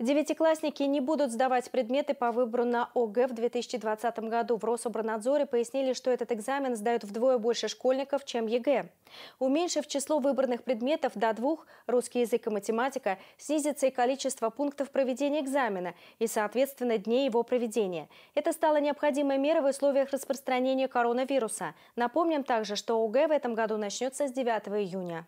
Девятиклассники не будут сдавать предметы по выбору на ОГЭ в 2020 году. В Рособранадзоре пояснили, что этот экзамен сдают вдвое больше школьников, чем ЕГЭ. Уменьшив число выборных предметов до двух – русский язык и математика, снизится и количество пунктов проведения экзамена и, соответственно, дней его проведения. Это стало необходимой мерой в условиях распространения коронавируса. Напомним также, что ОГЭ в этом году начнется с 9 июня.